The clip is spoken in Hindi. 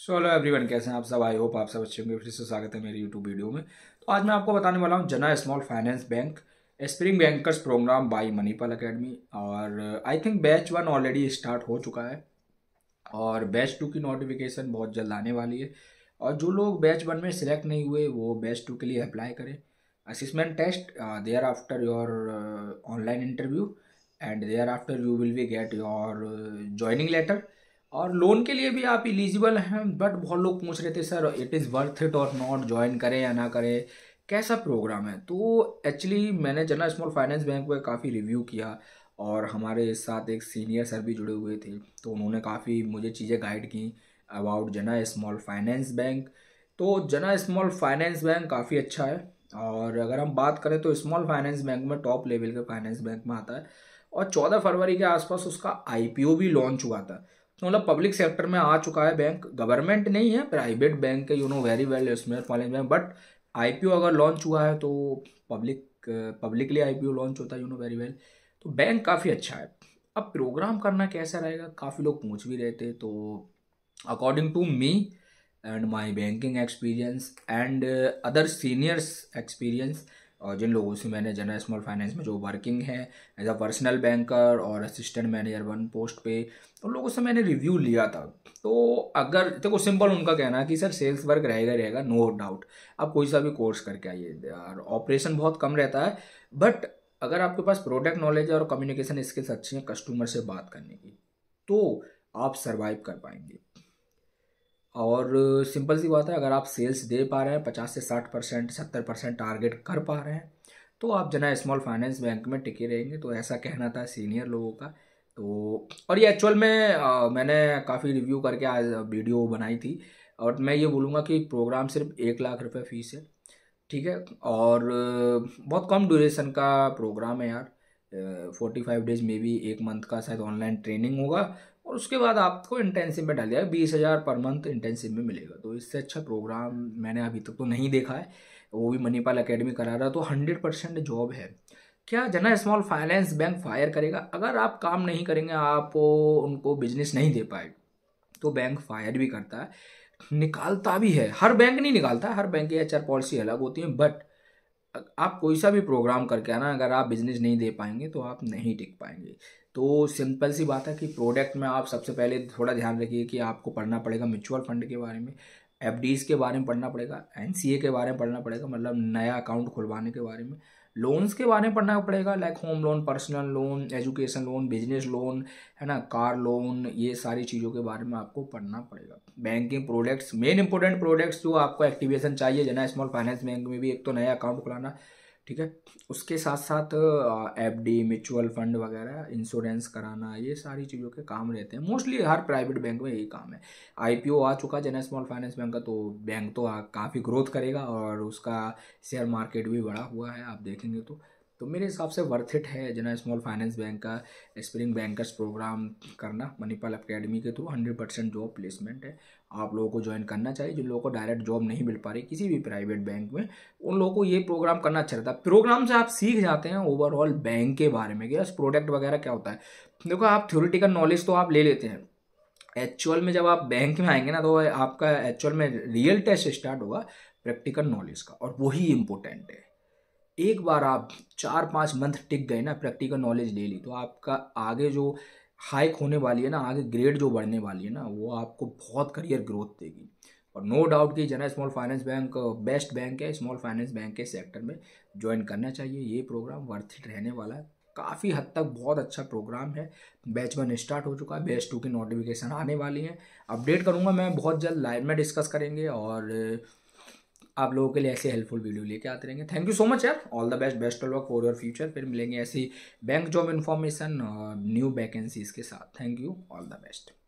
सो हेलो एवरीवन कैसे हैं आप सब आई होप आप सब अच्छे होंगे फिर से स्वागत है मेरे यूट्यूब वीडियो में तो आज मैं आपको बताने वाला हूँ Jana small finance bank spring bankers program by Manipal academy और I think batch one already start हो चुका है और बैच टू की नोटिफिकेशन बहुत जल्द आने वाली है और जो लोग बैच वन में सिलेक्ट नहीं हुए वो बैच टू के लिए अप्लाई करें assessment test thereafter your online interview and thereafter you will be get your joining letter और लोन के लिए भी आप इलिजिबल हैं बट बहुत लोग पूछ रहे थे sir it is worth it और नॉट ज्वाइन करें या ना करें कैसा प्रोग्राम है तो एक्चुअली मैंने जना स्मॉल फाइनेंस बैंक में काफ़ी रिव्यू किया और हमारे साथ एक सीनियर सर भी जुड़े हुए थे तो उन्होंने काफ़ी मुझे चीज़ें गाइड की अबाउट जना स्मॉल फाइनेंस बैंक तो जना स्मॉल फाइनेंस बैंक काफ़ी अच्छा है और अगर हम बात करें तो स्मॉल फाइनेंस बैंक में टॉप लेवल के फाइनेंस बैंक में आता है और चौदह फरवरी के आसपास उसका आई भी लॉन्च हुआ था मतलब पब्लिक सेक्टर में आ चुका है बैंक गवर्नमेंट नहीं है प्राइवेट बैंक है यू नो वेरी वेल स्मेयर बैंक बट आई अगर लॉन्च हुआ है तो पब्लिक पब्लिकली आई लॉन्च होता है यू नो वेरी वेल तो बैंक काफ़ी अच्छा है अब प्रोग्राम करना कैसा रहेगा काफ़ी लोग पूछ भी रहे थे तो according to me and my banking experience and other seniors experience जिन लोगों से मैंने जनरल स्मॉल फाइनेंस में जो वर्किंग है एज अ पर्सनल बैंकर और असिस्टेंट मैनेजर वन पोस्ट पे उन लोगों से मैंने रिव्यू लिया था तो अगर देखो सिंपल उनका कहना कि सर सेल्स वर्क रहेगा रहेगा नो डाउट आप कोई सा भी कोर्स करके आइए ऑपरेशन बहुत कम रहता है बट अगर आपके पास प्रोडक्ट नॉलेज और कम्युनिकेशन स्किल्स अच्छी हैं कस्टमर से बात करने की तो आप सर्वाइव कर पाएंगे और सिंपल सी बात है अगर आप सेल्स दे पा रहे हैं पचास से साठ परसेंट सत्तर परसेंट टारगेट कर पा रहे हैं तो आप जना स्मॉल फाइनेंस बैंक में टिके रहेंगे तो ऐसा कहना था सीनियर लोगों का तो और ये एक्चुअल में आ, मैंने काफ़ी रिव्यू करके आज वीडियो बनाई थी और मैं ये बोलूँगा कि प्रोग्राम सिर्फ एक लाख रुपये फ़ीस है ठीक है और बहुत कम ड्यूरेशन का प्रोग्राम है यार फोर्टी फाइव डेज में भी एक मंथ का शायद ऑनलाइन ट्रेनिंग होगा और उसके बाद आपको इंटेंसिव में डाल दिया बीस हज़ार पर मंथ इंटेंसिव में मिलेगा तो इससे अच्छा प्रोग्राम मैंने अभी तक तो नहीं देखा है वो भी मणिपाल अकेडमी करा रहा तो हंड्रेड परसेंट जॉब है क्या जना स्मॉल फाइनेंस बैंक फायर करेगा अगर आप काम नहीं करेंगे आप उनको बिजनेस नहीं दे पाए तो बैंक फायर भी करता है निकालता भी है हर बैंक नहीं निकालता हर बैंक की एच पॉलिसी अलग होती है बट आप कोई सा भी प्रोग्राम करके आना अगर आप बिजनेस नहीं दे पाएंगे तो आप नहीं टिक पाएंगे तो सिंपल सी बात है कि प्रोडक्ट में आप सबसे पहले थोड़ा ध्यान रखिए कि आपको पढ़ना पड़ेगा म्यूचुअल फंड के बारे में एफ के बारे में पढ़ना पड़ेगा एन के बारे में पढ़ना पड़ेगा मतलब नया अकाउंट खुलवाने के बारे में लोन्स के बारे में पढ़ना पड़ेगा like home loan personal loan education loan business loan है ना कार लोन ये सारी चीज़ों के बारे में आपको पढ़ना पड़ेगा banking products main important products जो आपको एक्टिवेशन चाहिए जना स्मॉल फाइनेंस बैंक में भी एक तो नया अकाउंट खुलाना ठीक है उसके साथ साथ एफ डी म्यूचुअल फंड वगैरह इंश्योरेंस कराना ये सारी चीज़ों के काम रहते हैं मोस्टली हर प्राइवेट बैंक में यही काम है आई आ चुका है स्मॉल फाइनेंस बैंक का तो बैंक तो काफ़ी ग्रोथ करेगा और उसका शेयर मार्केट भी बढ़ा हुआ है आप देखेंगे तो तो मेरे हिसाब से वर्थ इट है जो स्मॉल फाइनेंस बैंक का स्प्रिंग बैंकर्स प्रोग्राम करना मणिपाल अकेडमी के through hundred percent job placement है आप लोगों को ज्वाइन करना चाहिए जिन लोगों को डायरेक्ट जॉब नहीं मिल पा रही किसी भी प्राइवेट बैंक में उन लोगों को ये प्रोग्राम करना अच्छा रहता है प्रोग्राम से आप सीख जाते हैं ओवरऑल बैंक के बारे में क्या प्रोडक्ट वगैरह क्या होता है देखो आप थ्योरिटिकल नॉलेज तो आप ले लेते हैं एक्चुअल में जब आप बैंक में आएंगे ना तो आपका एक्चुअल में रियल टेस्ट स्टार्ट होगा प्रैक्टिकल नॉलेज का और वही इम्पोर्टेंट है एक बार आप चार पाँच मंथ टिक गए ना प्रैक्टिकल नॉलेज ले ली तो आपका आगे जो हाइक होने वाली है ना आगे ग्रेड जो बढ़ने वाली है ना वो आपको बहुत करियर ग्रोथ देगी और नो डाउट कि Jana small finance bank best bank है स्मॉल फाइनेंस बैंक के सेक्टर में ज्वाइन करना चाहिए ये प्रोग्राम वर्थ इट रहने वाला है काफ़ी हद तक बहुत अच्छा प्रोग्राम है बैच वन स्टार्ट हो चुका है बैच टू की नोटिफिकेशन आने वाली हैं अपडेट करूँगा मैं बहुत जल्द लाइव में डिस्कस करेंगे और आप लोगों के लिए ऐसे हेल्पफुल वीडियो लेके आते रहेंगे थैंक यू सो मच यार all the best best all work for your future फिर मिलेंगे ऐसी बैंक जॉब इन्फॉर्मेशन और न्यू वैकेंसीज के साथ thank you all the best